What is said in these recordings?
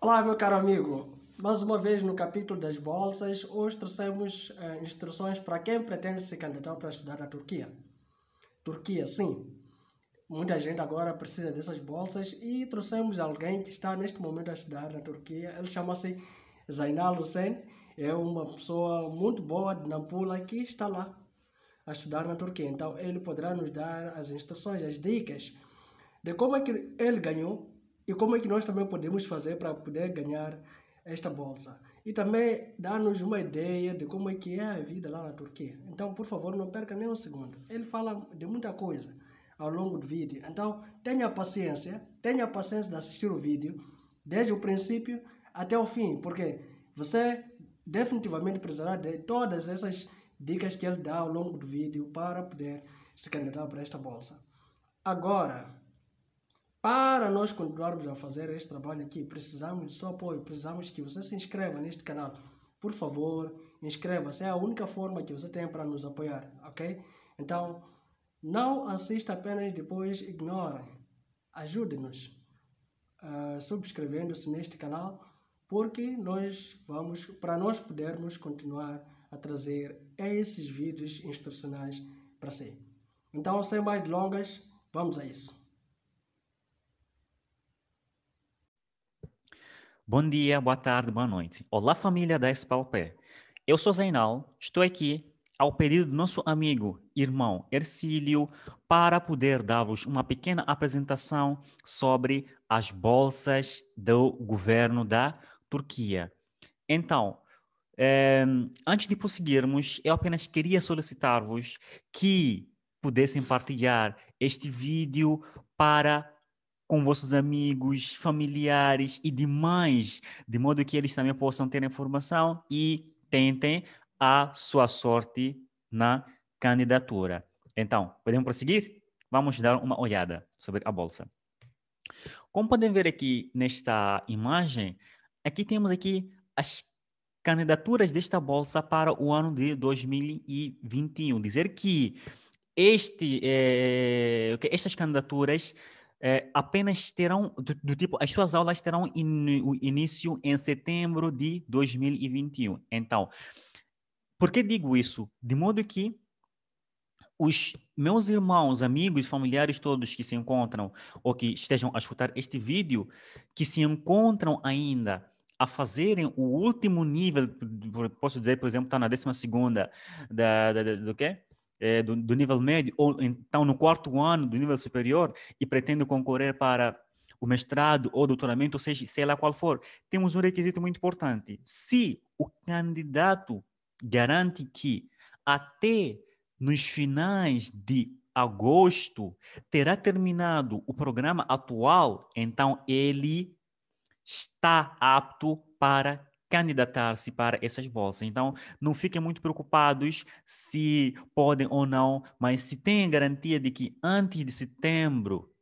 Olá, meu caro amigo. Mais uma vez no capítulo das bolsas, hoje trouxemos eh, instruções para quem pretende se candidatar para estudar na Turquia. Turquia, sim. Muita gente agora precisa dessas bolsas e trouxemos alguém que está neste momento a estudar na Turquia. Ele chama-se Zainal Hussein. É uma pessoa muito boa de Nampula que está lá a estudar na Turquia. Então, ele poderá nos dar as instruções, as dicas de como é que ele ganhou e como é que nós também podemos fazer para poder ganhar esta bolsa. E também dar-nos uma ideia de como é que é a vida lá na Turquia. Então, por favor, não perca nem um segundo. Ele fala de muita coisa ao longo do vídeo. Então, tenha paciência, tenha paciência de assistir o vídeo, desde o princípio até o fim, porque você definitivamente precisará de todas essas dicas que ele dá ao longo do vídeo para poder se candidatar para esta bolsa. Agora, para nós continuarmos a fazer este trabalho aqui, precisamos do seu apoio, precisamos que você se inscreva neste canal. Por favor, inscreva-se, é a única forma que você tem para nos apoiar, ok? Então, não assista apenas depois ignore. Ajude-nos uh, subscrevendo-se neste canal, porque nós vamos, para nós podermos continuar a trazer esses vídeos instrucionais para si. Então, sem mais delongas, vamos a isso. Bom dia, boa tarde, boa noite. Olá, família da Espalpé. Eu sou Zainal, estou aqui ao pedido do nosso amigo, irmão Ercílio, para poder dar-vos uma pequena apresentação sobre as bolsas do governo da Turquia. Então, eh, antes de prosseguirmos, eu apenas queria solicitar-vos que pudessem partilhar este vídeo para com vossos amigos, familiares e demais, de modo que eles também possam ter informação e tentem a sua sorte na candidatura. Então, podemos prosseguir? Vamos dar uma olhada sobre a bolsa. Como podem ver aqui nesta imagem, aqui temos aqui as candidaturas desta bolsa para o ano de 2021. Dizer que este, é, que estas candidaturas é, apenas terão, do, do, tipo, as suas aulas terão in, o início em setembro de 2021. Então, por que digo isso? De modo que os meus irmãos, amigos, familiares todos que se encontram ou que estejam a escutar este vídeo, que se encontram ainda a fazerem o último nível, posso dizer, por exemplo, está na décima segunda da, da, da, do quê? Eh, do, do, nível médio, ou então no quarto ano do nível superior e pretende concorrer para o mestrado ou doutoramento, ou seja, sei lá qual for, temos um requisito muito importante. Se o candidato garante que até nos finais de agosto terá terminado o programa atual, então ele está apto para candidatar-se para essas bolsas. Então, não fiquem muito preocupados se podem ou não, mas se têm a garantia de que antes de setembro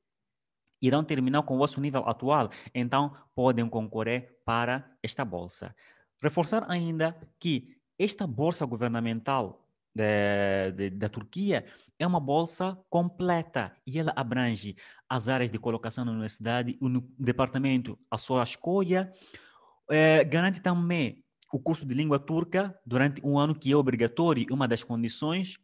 irão terminar com o vosso nível atual, então podem concorrer para esta bolsa. Reforçar ainda que esta bolsa governamental da, eh, da, da Turquia é uma bolsa completa e ela abrange as áreas de colocação na universidade, o departamento, a sua escolha, é, garante também o curso de língua turca durante um ano que é obrigatório e uma das condições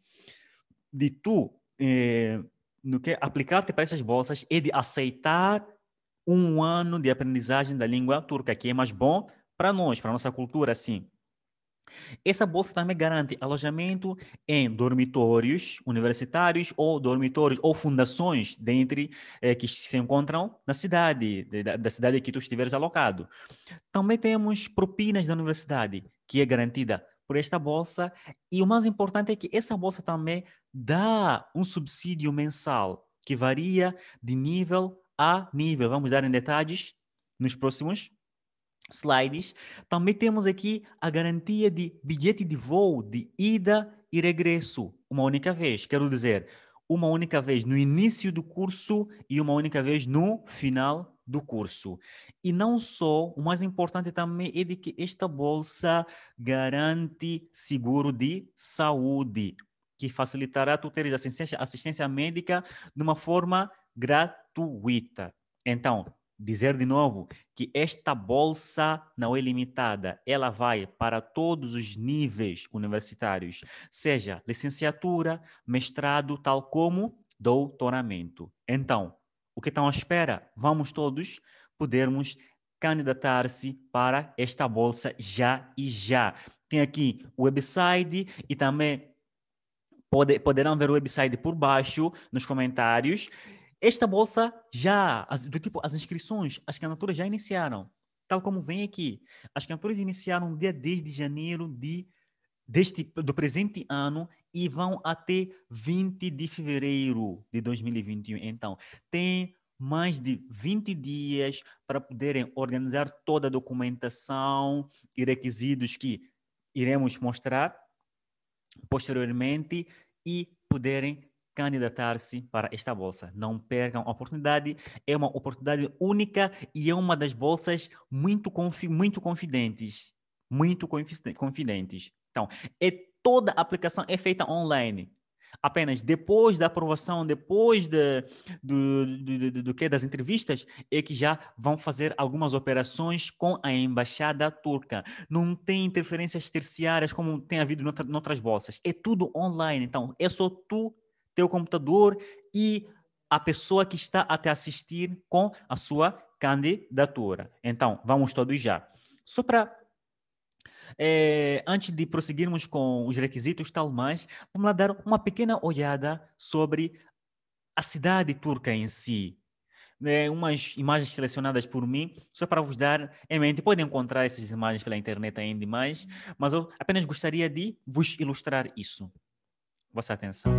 de tu é, no que aplicar-te para essas bolsas é de aceitar um ano de aprendizagem da língua turca que é mais bom para nós, para nossa cultura, assim. Essa bolsa também garante alojamento em dormitórios universitários ou dormitórios ou fundações dentre eh, que se encontram na cidade, da, da cidade que tu estiveres alocado. Também temos propinas da universidade, que é garantida por esta bolsa. E o mais importante é que essa bolsa também dá um subsídio mensal que varia de nível a nível. Vamos dar em detalhes nos próximos slides, também temos aqui a garantia de bilhete de voo de ida e regresso, uma única vez. Quero dizer, uma única vez no início do curso e uma única vez no final do curso. E não só, o mais importante também é de que esta bolsa garante seguro de saúde, que facilitará tu teres assistência, assistência médica de uma forma gratuita. Então, dizer de novo que esta bolsa não é limitada, ela vai para todos os níveis universitários, seja licenciatura, mestrado, tal como doutoramento. Então, o que estão à espera? Vamos todos podermos candidatar-se para esta bolsa já e já. Tem aqui o website e também pode, poderão ver o website por baixo nos comentários. Esta bolsa já, as, do tipo, as inscrições, as candidaturas já iniciaram, tal como vem aqui. As candidaturas iniciaram dia 10 de janeiro de, deste, do presente ano e vão até 20 de fevereiro de 2021. Então, tem mais de 20 dias para poderem organizar toda a documentação e requisitos que iremos mostrar posteriormente e poderem candidatar-se para esta bolsa. Não percam a oportunidade, é uma oportunidade única e é uma das bolsas muito, confi muito confidentes. Muito confidentes. Então, é toda a aplicação é feita online. Apenas depois da aprovação, depois de, do, do, do, do que das entrevistas, é que já vão fazer algumas operações com a embaixada turca. Não tem interferências terciárias como tem havido em noutras bolsas. É tudo online. Então, é só tu teu computador e a pessoa que está a te assistir com a sua candidatura. Então, vamos todos já. Só para. É, antes de prosseguirmos com os requisitos tal mais, vamos lá dar uma pequena olhada sobre a cidade turca em si. É, umas imagens selecionadas por mim, só para vos dar em mente. Podem encontrar essas imagens pela internet ainda mais, mas eu apenas gostaria de vos ilustrar isso. Vossa atenção.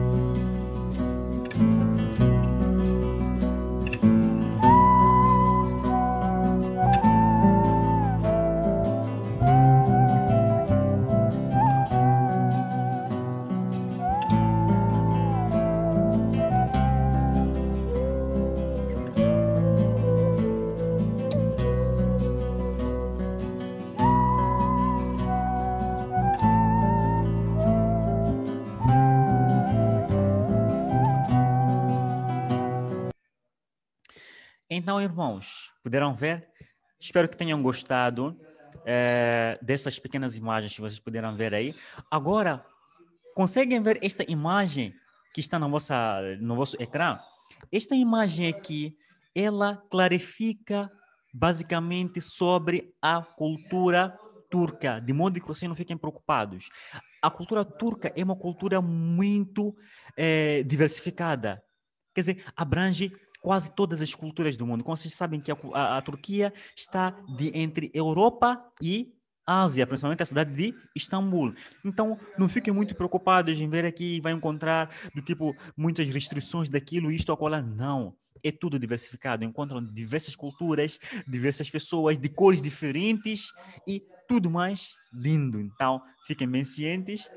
Então, irmãos, puderam ver? Espero que tenham gostado é, dessas pequenas imagens que vocês puderam ver aí. Agora, conseguem ver esta imagem que está na vossa, no vosso ecrã? Esta imagem aqui, ela clarifica basicamente sobre a cultura turca, de modo que vocês não fiquem preocupados. A cultura turca é uma cultura muito é, diversificada, quer dizer, abrange quase todas as culturas do mundo. Como vocês sabem que a, a, a Turquia está de, entre Europa e Ásia, principalmente a cidade de Istambul. Então, não fiquem muito preocupados em ver aqui, vai encontrar do tipo muitas restrições daquilo, isto, aquilo, não. É tudo diversificado, encontram diversas culturas, diversas pessoas de cores diferentes e tudo mais lindo. Então, fiquem bem cientes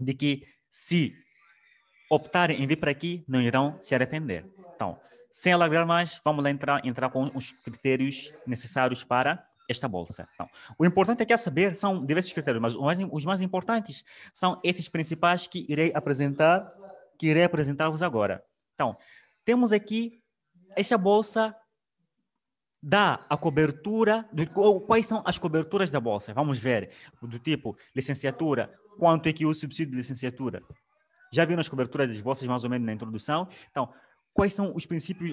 de que se optarem em vir para aqui, não irão se arrepender. Então, sem alargar mais, vamos lá entrar, entrar com os critérios necessários para esta bolsa. Então, o importante aqui é saber, são diversos critérios, mas mais, os mais importantes são esses principais que irei apresentar, que irei apresentar-vos agora. Então, temos aqui, esta bolsa dá a cobertura, do, quais são as coberturas da bolsa? Vamos ver, do tipo licenciatura, quanto é que o subsídio de licenciatura? Já viram as coberturas das bolsas mais ou menos na introdução? Então, quais são os princípios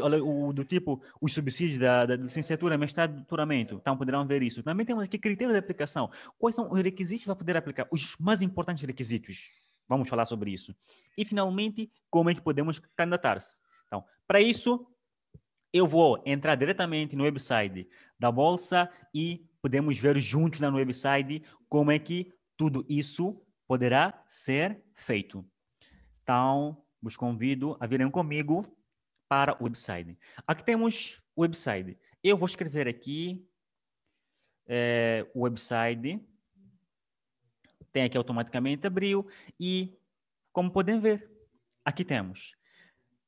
do tipo os subsídios da, da licenciatura, mestrado, doutoramento. Então poderão ver isso. Também temos aqui critérios de aplicação. Quais são os requisitos para poder aplicar? Os mais importantes requisitos. Vamos falar sobre isso. E finalmente, como é que podemos candidatar-se? Então, para isso, eu vou entrar diretamente no website da bolsa e podemos ver juntos lá no website como é que tudo isso poderá ser feito. Então, vos convido a virem comigo para o website. Aqui temos o website. Eu vou escrever aqui é, o website. Tem aqui automaticamente abriu e como podem ver, aqui temos.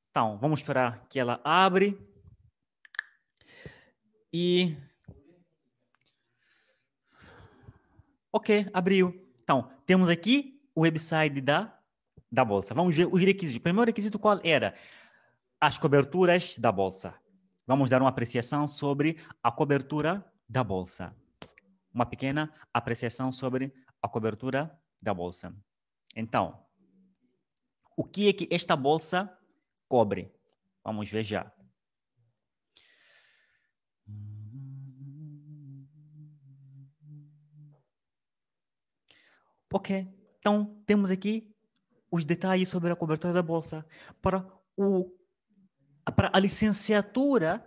Então, vamos esperar que ela abre. E OK, abriu. Então, temos aqui o website da da bolsa. Vamos ver os requisitos. O primeiro requisito qual era? as coberturas da bolsa. Vamos dar uma apreciação sobre a cobertura da bolsa. Uma pequena apreciação sobre a cobertura da bolsa. Então, o que é que esta bolsa cobre? Vamos ver já. Ok, então temos aqui os detalhes sobre a cobertura da bolsa. Para o a, a licenciatura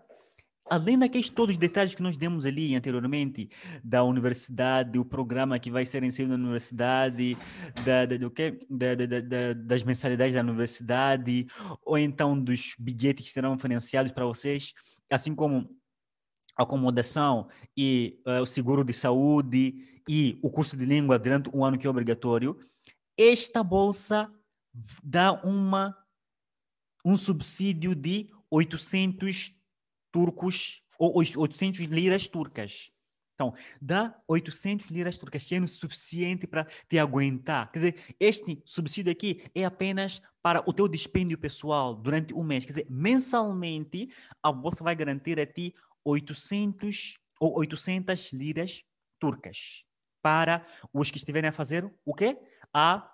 além daqueles todos os detalhes que nós demos ali anteriormente, da universidade, o programa que vai ser ensinado na universidade, da, da, do que, da, da, das mensalidades da universidade, ou então dos bilhetes que serão financiados para vocês, assim como acomodação e uh, o seguro de saúde e o curso de língua durante um ano que é obrigatório, esta bolsa dá uma um subsídio de 800 turcos ou 800 liras turcas. Então, dá 800 liras turcas, que é o suficiente para te aguentar. Quer dizer, este subsídio aqui é apenas para o teu dispêndio pessoal durante um mês. Quer dizer, mensalmente, a bolsa vai garantir a ti 800 ou 800 liras turcas para os que estiverem a fazer o quê? A,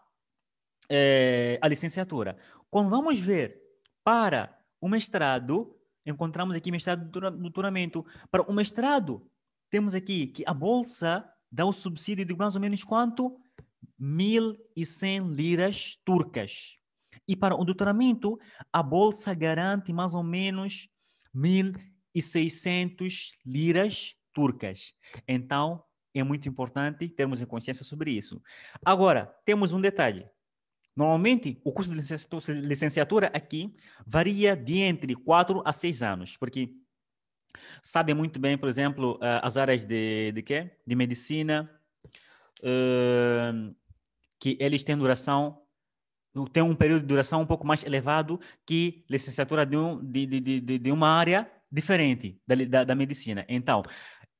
é, a licenciatura. Quando vamos ver para o mestrado, encontramos aqui mestrado do doutoramento. Para o mestrado, temos aqui que a bolsa dá o subsídio de mais ou menos quanto? 1.100 liras turcas. E para o doutoramento, a bolsa garante mais ou menos 1.600 liras turcas. Então, é muito importante termos em consciência sobre isso. Agora, temos um detalhe. Normalmente, o curso de licenciatura aqui varia de entre 4 a 6 anos, porque sabem muito bem, por exemplo, eh, as áreas de, de quê? De medicina, hum, que eles têm duração, têm um período de duração um pouco mais elevado que licenciatura de, um, de, de, de, de uma área diferente da, da, da medicina. Então,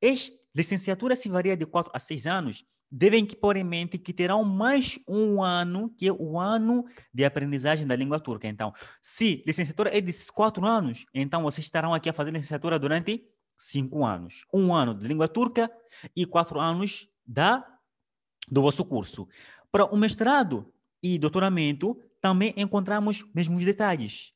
este licenciatura se varia de 4 a 6 anos, devem pôr em mente que terão mais um ano, que é o ano de aprendizagem da língua turca. Então, se licenciatura é de 4 anos, então vocês estarão aqui a fazer licenciatura durante 5 anos. Um ano de língua turca e 4 anos da, do vosso curso. Para o mestrado e doutoramento, também encontramos mesmos detalhes.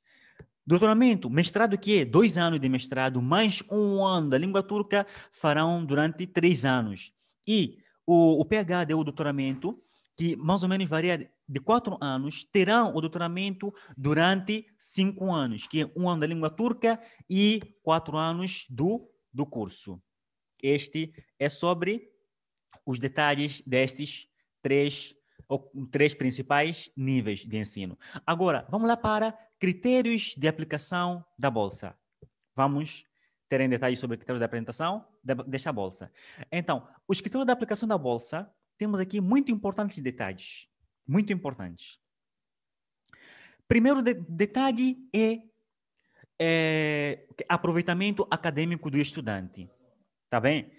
Doutoramento, mestrado que é dois anos de mestrado, mais um ano da língua turca farão durante três anos. E o, o PhD, o doutoramento, que mais ou menos varia de quatro anos, terão o doutoramento durante cinco anos, que é um ano da língua turca e quatro anos do, do curso. Este é sobre os detalhes destes três ou três principais níveis de ensino. Agora, vamos lá para critérios de aplicação da bolsa. Vamos ter em detalhes sobre critérios de apresentação desta bolsa. Então, os critérios da aplicação da bolsa, temos aqui muito importantes detalhes. Muito importantes. Primeiro de detalhe é, é aproveitamento acadêmico do estudante. Tá bem?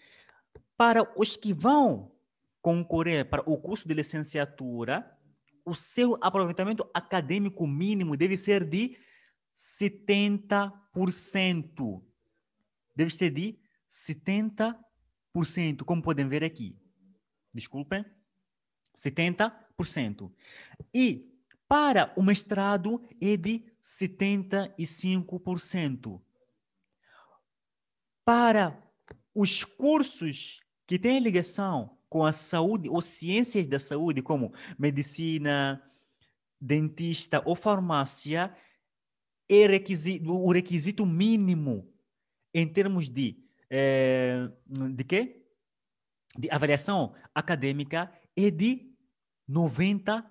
Para os que vão concorrer para o curso de licenciatura, o seu aproveitamento acadêmico mínimo deve ser de 70%. Deve ser de 70%, como podem ver aqui. Desculpem. 70%. E para o mestrado é de 75%. Para os cursos que têm ligação com a saúde ou ciências da saúde, como medicina, dentista ou farmácia, é requisito, o requisito mínimo em termos de, é, de quê? De avaliação acadêmica é de 90%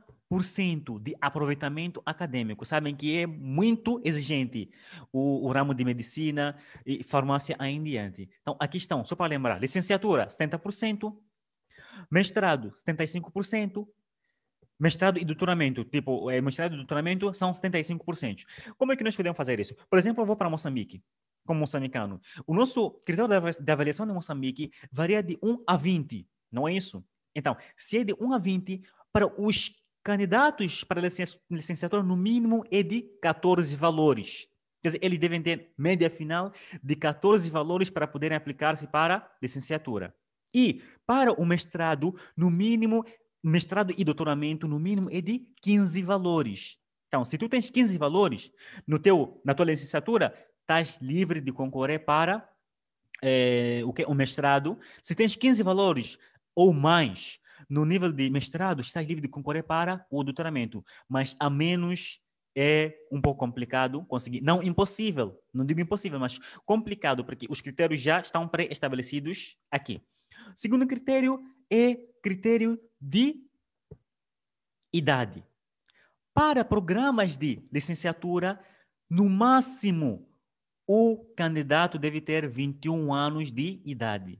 de aproveitamento acadêmico. Sabem que é muito exigente o, o, ramo de medicina e farmácia aí em diante. Então, aqui estão, só para lembrar, licenciatura, 70%, Mestrado, 75%. Mestrado e doutoramento, tipo, é, mestrado e doutoramento são 75%. Como é que nós podemos fazer isso? Por exemplo, eu vou para Moçambique, como moçambicano. O nosso critério de avaliação de Moçambique varia de 1 a 20, não é isso? Então, se é de 1 a 20, para os candidatos para licenciatura, no mínimo, é de 14 valores. Quer dizer, eles devem ter média final de 14 valores para poderem aplicar-se para licenciatura. E para o mestrado, no mínimo, mestrado e doutoramento, no mínimo, é de 15 valores. Então, se tu tens 15 valores no teu, na tua licenciatura, estás livre de concorrer para é, o que o mestrado. Se tens 15 valores ou mais no nível de mestrado, estás livre de concorrer para o doutoramento. Mas a menos é um pouco complicado conseguir. Não impossível, não digo impossível, mas complicado, porque os critérios já estão pré-estabelecidos aqui segundo critério é critério de idade. Para programas de licenciatura, no máximo o candidato deve ter 21 anos de idade.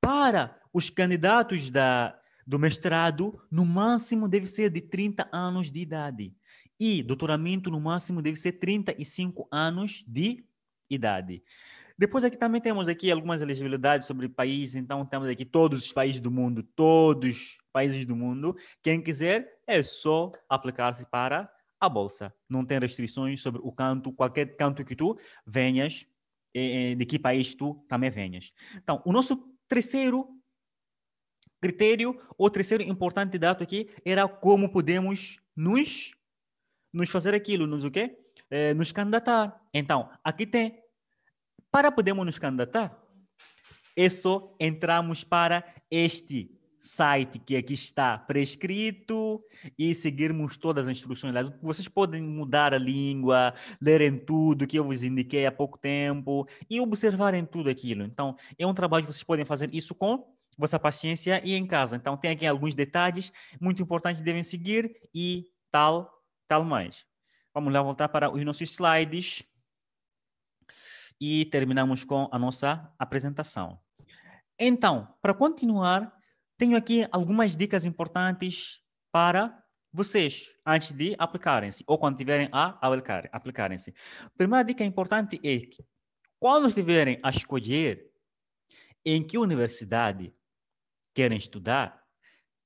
Para os candidatos da, do mestrado, no máximo deve ser de 30 anos de idade. E doutoramento, no máximo, deve ser 35 anos de idade. Depois aqui também temos aqui algumas elegibilidades sobre países, então temos aqui todos os países do mundo, todos os países do mundo. Quem quiser é só aplicar-se para a bolsa. Não tem restrições sobre o canto, qualquer canto que tu venhas, eh, eh, de que país tu também venhas. Então, o nosso terceiro critério, ou terceiro importante dado aqui, era como podemos nos, nos fazer aquilo, nos o quê? Eh, nos candidatar. Então, aqui tem para podermos nos candidatar, é só entrarmos para este site que aqui está prescrito e seguirmos todas as instruções lá. Vocês podem mudar a língua, lerem tudo que eu vos indiquei há pouco tempo e observarem tudo aquilo. Então, é um trabalho que vocês podem fazer isso com vossa paciência e em casa. Então, tem aqui alguns detalhes muito importantes que devem seguir e tal, tal mais. Vamos lá voltar para os nossos slides e terminamos com a nossa apresentação. Então, para continuar, tenho aqui algumas dicas importantes para vocês antes de aplicarem-se ou quando tiverem a aplicarem-se. Primeira dica importante é que quando estiverem a escolher em que universidade querem estudar,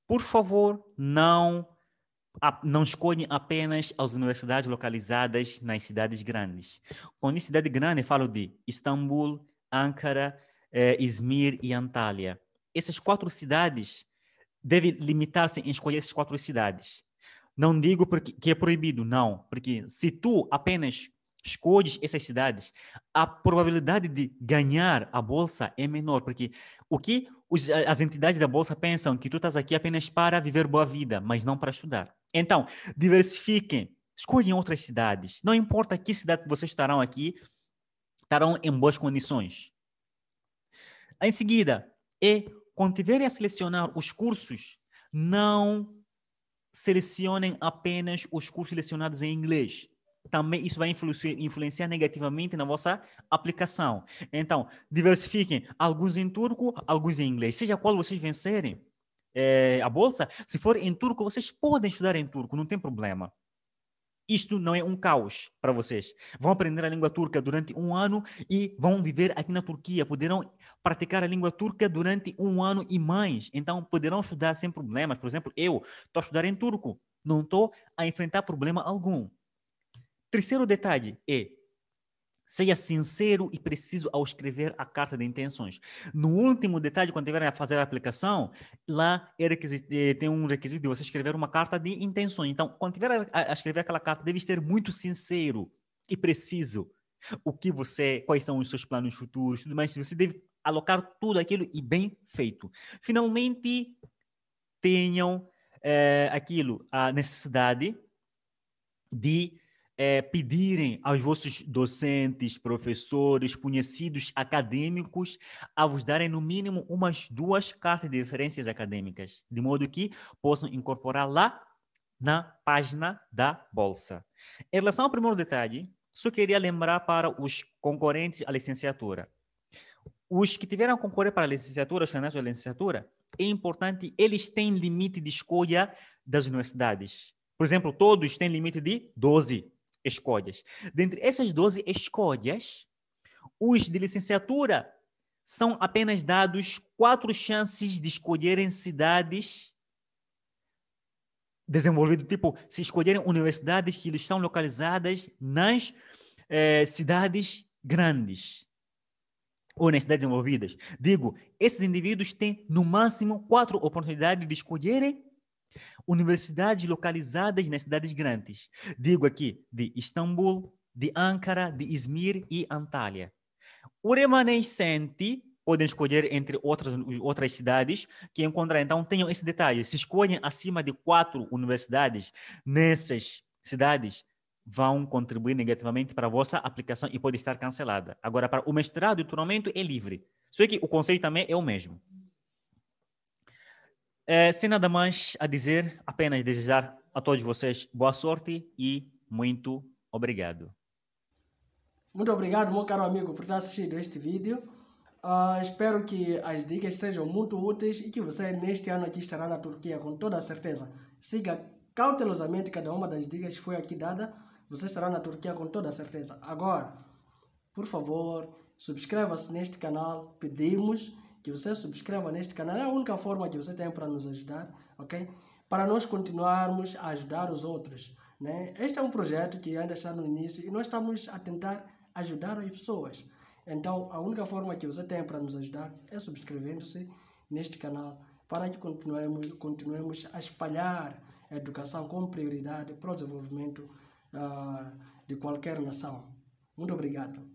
por favor, não não escolhe apenas as universidades localizadas nas cidades grandes. Quando cidade grande, falo de Istambul, Ankara, eh, Izmir e Antália. Essas quatro cidades devem limitar-se em escolher essas quatro cidades. Não digo porque, que é proibido, não, porque se tu apenas escolhes essas cidades, a probabilidade de ganhar a bolsa é menor, porque o que os, as entidades da bolsa pensam que tu estás aqui apenas para viver boa vida, mas não para estudar. Então, diversifiquem, escolham outras cidades. Não importa que cidade vocês estarão aqui, estarão em boas condições. Em seguida, e quando tiverem a selecionar os cursos, não selecionem apenas os cursos selecionados em inglês. Também isso vai influenciar, influenciar negativamente na vossa aplicação. Então, diversifiquem alguns em turco, alguns em inglês. Seja qual vocês vencerem, é, a bolsa, se for em turco, vocês podem estudar em turco, não tem problema. Isto não é um caos para vocês. Vão aprender a língua turca durante um ano e vão viver aqui na Turquia. Poderão praticar a língua turca durante um ano e mais. Então, poderão estudar sem problemas. Por exemplo, eu estou a estudar em turco. Não estou a enfrentar problema algum. Terceiro detalhe é Seja sincero e preciso ao escrever a carta de intenções. No último detalhe, quando tiverem a fazer a aplicação, lá é, é tem um requisito de você escrever uma carta de intenções. Então, quando tiver a, escrever aquela carta, deve ser muito sincero e preciso o que você, é, quais são os seus planos futuros, tudo mais. Você deve alocar tudo aquilo e bem feito. Finalmente, tenham é, aquilo a necessidade de é, pedirem aos vossos docentes, professores, conhecidos acadêmicos a vos darem no mínimo umas duas cartas de referências acadêmicas, de modo que possam incorporar lá na página da bolsa. Em relação ao primeiro detalhe, só queria lembrar para os concorrentes à licenciatura. Os que tiveram a concorrer para a licenciatura, os candidatos à licenciatura, é importante, eles têm limite de escolha das universidades. Por exemplo, todos têm limite de 12 escolhas. Dentre essas 12 escolhas, os de licenciatura são apenas dados quatro chances de escolherem cidades desenvolvidas, tipo, se escolherem universidades que estão localizadas nas eh, cidades grandes ou nas cidades desenvolvidas. Digo, esses indivíduos têm no máximo quatro oportunidades de escolherem universidades localizadas nas cidades grandes. Digo aqui de Istambul, de Ankara, de Izmir e Antália. O remanescente podem escolher entre outras, outras cidades que encontrar. Então, tenham esse detalhe. Se escolhem acima de quatro universidades nessas cidades, vão contribuir negativamente para a vossa aplicação e pode estar cancelada. Agora, para o mestrado e doutoramento é livre. Só que o conceito também é o mesmo. É, sem nada mais a dizer, apenas desejar a todos vocês boa sorte e muito obrigado. Muito obrigado, meu caro amigo, por ter assistido este vídeo. Uh, espero que as dicas sejam muito úteis e que você, neste ano aqui, estará na Turquia com toda a certeza. Siga cautelosamente cada uma das dicas que foi aqui dada. Você estará na Turquia com toda a certeza. Agora, por favor, subscreva-se neste canal. Pedimos que você subscreva neste canal. É a única forma que você tem para nos ajudar, ok? Para nós continuarmos a ajudar os outros. Né? Este é um projeto que ainda está no início e nós estamos a tentar ajudar as pessoas. Então, a única forma que você tem para nos ajudar é subscrevendo-se neste canal para que continuemos, continuemos a espalhar a educação como prioridade para o desenvolvimento uh, de qualquer nação. Muito obrigado.